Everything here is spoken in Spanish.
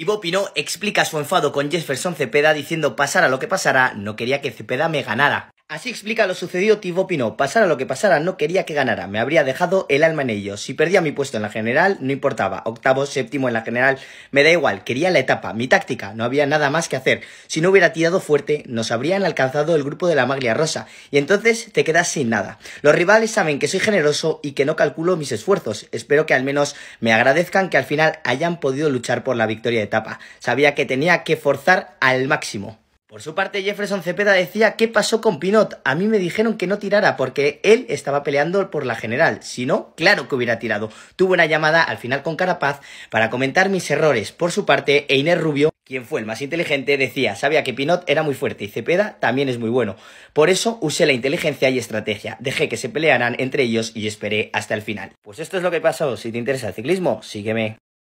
Y Bob explica su enfado con Jefferson Cepeda diciendo pasara lo que pasara, no quería que Cepeda me ganara. Así explica lo sucedido Tivo Pino, Pasara lo que pasara, no quería que ganara. Me habría dejado el alma en ello. Si perdía mi puesto en la general, no importaba. Octavo, séptimo en la general, me da igual. Quería la etapa, mi táctica. No había nada más que hacer. Si no hubiera tirado fuerte, nos habrían alcanzado el grupo de la Maglia Rosa. Y entonces te quedas sin nada. Los rivales saben que soy generoso y que no calculo mis esfuerzos. Espero que al menos me agradezcan que al final hayan podido luchar por la victoria de etapa. Sabía que tenía que forzar al máximo. Por su parte, Jefferson Cepeda decía qué pasó con Pinot. A mí me dijeron que no tirara porque él estaba peleando por la general. Si no, claro que hubiera tirado. Tuve una llamada al final con Carapaz para comentar mis errores. Por su parte, Einer Rubio, quien fue el más inteligente, decía, sabía que Pinot era muy fuerte y Cepeda también es muy bueno. Por eso usé la inteligencia y estrategia. Dejé que se pelearan entre ellos y esperé hasta el final. Pues esto es lo que pasó. Si te interesa el ciclismo, sígueme.